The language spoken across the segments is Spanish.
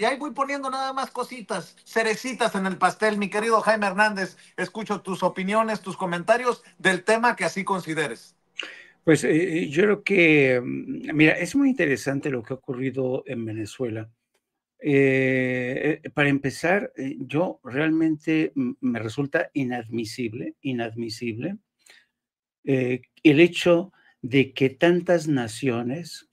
Y ahí voy poniendo nada más cositas, cerecitas en el pastel. Mi querido Jaime Hernández, escucho tus opiniones, tus comentarios del tema que así consideres. Pues eh, eh, yo creo que, mm, mira, es muy interesante lo que ha ocurrido en Venezuela. Eh, para empezar, yo realmente mm, me resulta inadmisible, inadmisible el hecho de que tantas naciones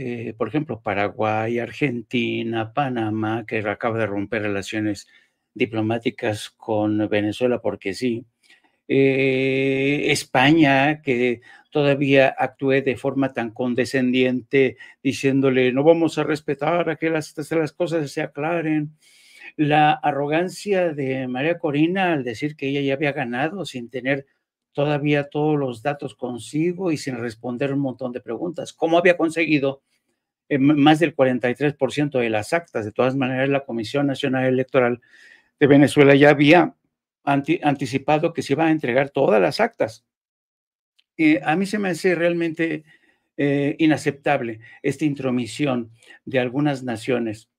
eh, por ejemplo, Paraguay, Argentina, Panamá, que acaba de romper relaciones diplomáticas con Venezuela porque sí, eh, España, que todavía actúe de forma tan condescendiente, diciéndole, no vamos a respetar a que este, las cosas se aclaren. La arrogancia de María Corina al decir que ella ya había ganado sin tener todavía todos los datos consigo y sin responder un montón de preguntas. ¿Cómo había conseguido eh, más del 43% de las actas? De todas maneras, la Comisión Nacional Electoral de Venezuela ya había anticipado que se iba a entregar todas las actas. y a mí se me hace realmente eh, inaceptable esta intromisión de algunas naciones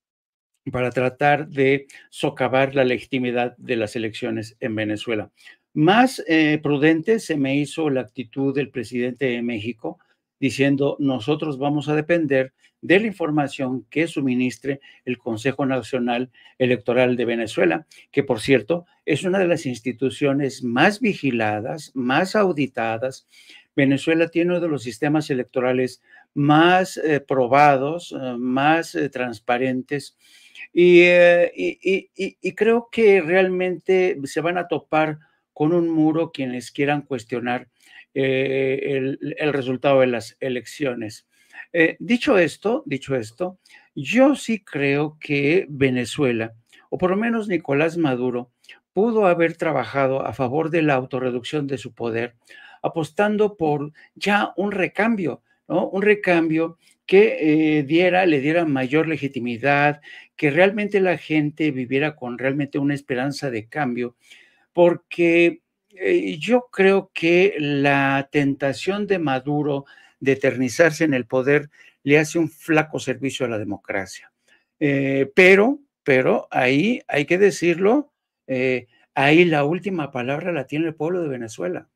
para tratar de socavar la legitimidad de las elecciones en Venezuela. Más eh, prudente se me hizo la actitud del presidente de México diciendo, nosotros vamos a depender de la información que suministre el Consejo Nacional Electoral de Venezuela, que por cierto es una de las instituciones más vigiladas, más auditadas. Venezuela tiene uno de los sistemas electorales más eh, probados, eh, más transparentes. y creo que realmente se van a topar con un muro quienes quieran cuestionar eh, el, resultado de las elecciones. Eh, dicho esto, dicho esto, yo sí creo que Venezuela, o por lo menos Nicolás Maduro, pudo haber trabajado a favor de la autorreducción de su poder, apostando por ya un recambio, ¿no? Un recambio que eh, diera, le diera mayor legitimidad, que realmente la gente viviera con realmente una esperanza de cambio porque eh, yo creo que la tentación de Maduro de eternizarse en el poder le hace un flaco servicio a la democracia. Eh, pero, pero ahí hay que decirlo, eh, ahí la última palabra la tiene el pueblo de Venezuela.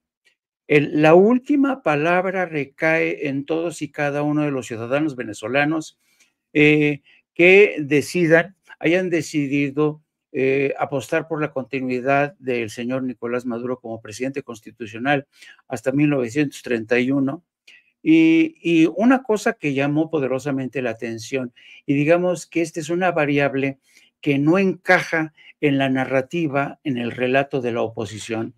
la última palabra recae en todos y cada uno de los ciudadanos venezolanos que decidan, hayan decidido eh, apostar por la continuidad del señor Nicolás Maduro como presidente constitucional hasta 1931. Y, y, una cosa que llamó poderosamente la atención, y digamos que esta es una variable que no encaja en la narrativa, en el relato de la oposición,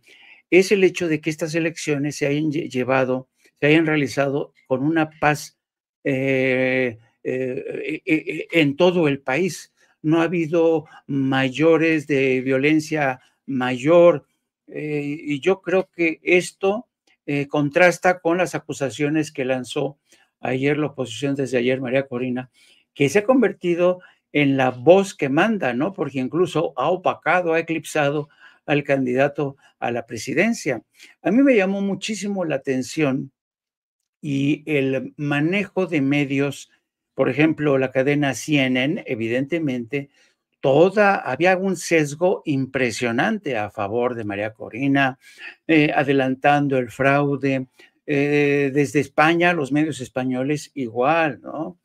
es el hecho de que estas elecciones se hayan llevado, se hayan realizado con una paz eh, eh, en todo el país no ha habido mayores de violencia mayor. Eh, y yo creo que esto eh, contrasta con las acusaciones que lanzó ayer la oposición, desde ayer María Corina, que se ha convertido en la voz que manda, ¿no? Porque incluso ha opacado, ha eclipsado al candidato a la presidencia. A mí me llamó muchísimo la atención y el manejo de medios por ejemplo, la cadena CNN, evidentemente, toda, había un sesgo impresionante a favor de María Corina, eh, adelantando el fraude. Eh, desde España, los medios españoles igual, ¿no?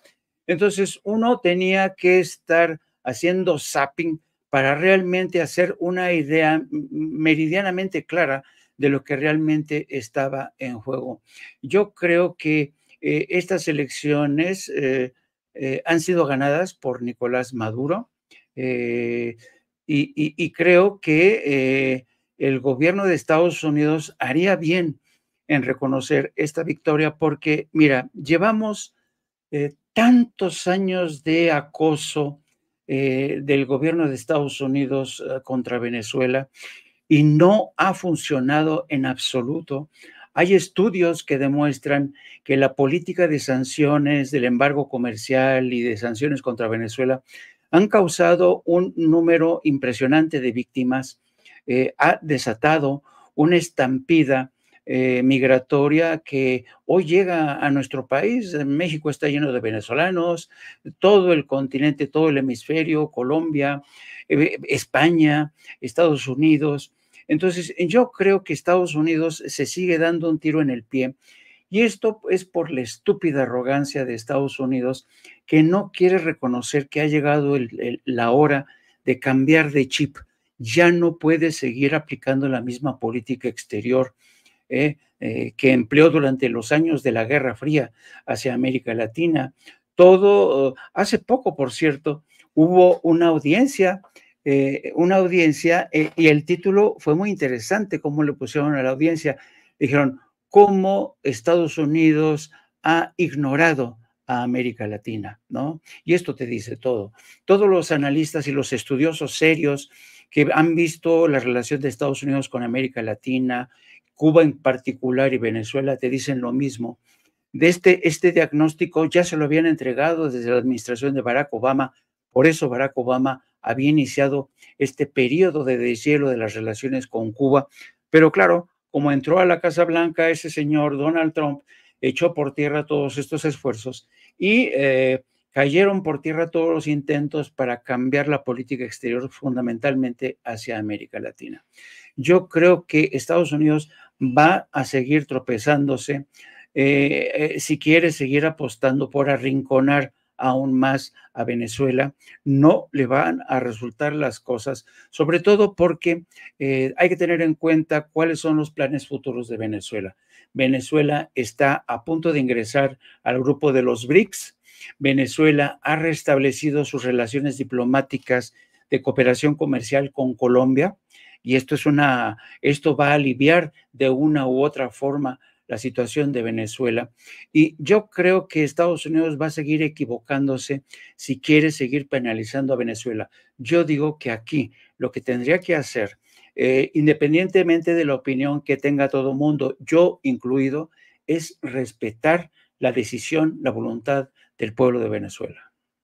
Entonces, uno tenía que estar haciendo zapping para realmente hacer una idea meridianamente clara de lo que realmente estaba en juego. Yo creo que eh, estas elecciones eh, eh, han sido ganadas por Nicolás Maduro y, creo que el gobierno de Estados Unidos haría bien en reconocer esta victoria porque, mira, llevamos tantos años de acoso del gobierno de Estados Unidos contra Venezuela y no ha funcionado en absoluto hay estudios que demuestran que la política de sanciones, del embargo comercial y de sanciones contra Venezuela han causado un número impresionante de víctimas, eh, ha desatado una estampida eh, migratoria que hoy llega a nuestro país. México está lleno de venezolanos, todo el continente, todo el hemisferio, Colombia, eh, España, Estados Unidos. Entonces, yo creo que Estados Unidos se sigue dando un tiro en el pie y esto es por la estúpida arrogancia de Estados Unidos que no quiere reconocer que ha llegado la hora de cambiar de chip. Ya no puede seguir aplicando la misma política exterior eh, eh, que empleó durante los años de la Guerra Fría hacia América Latina. Todo, hace poco, por cierto, hubo una audiencia eh, una audiencia eh, y el título fue muy interesante, como le pusieron a la audiencia. Dijeron, ¿cómo Estados Unidos ha ignorado a América Latina? ¿no? Y esto te dice todo. Todos los analistas y los estudiosos serios que han visto la relación de Estados Unidos con América Latina, Cuba en particular y Venezuela, te dicen lo mismo. De este, este diagnóstico ya se lo habían entregado desde la administración de Barack Obama, por eso Barack Obama había iniciado este periodo de deshielo de las relaciones con Cuba. Pero claro, como entró a la Casa Blanca ese señor Donald Trump, echó por tierra todos estos esfuerzos y eh, cayeron por tierra todos los intentos para cambiar la política exterior fundamentalmente hacia América Latina. Yo creo que Estados Unidos va a seguir tropezándose eh, eh, si quiere seguir apostando por arrinconar aún más a Venezuela, no le van a resultar las cosas, sobre todo porque eh, hay que tener en cuenta cuáles son los planes futuros de Venezuela. Venezuela está a punto de ingresar al grupo de los BRICS. Venezuela ha restablecido sus relaciones diplomáticas de cooperación comercial con Colombia y esto es una esto va a aliviar de una u otra forma la situación de Venezuela. Y yo creo que Estados Unidos va a seguir equivocándose si quiere seguir penalizando a Venezuela. Yo digo que aquí lo que tendría que hacer, eh, independientemente de la opinión que tenga todo el mundo, yo incluido, es respetar la decisión, la voluntad del pueblo de Venezuela.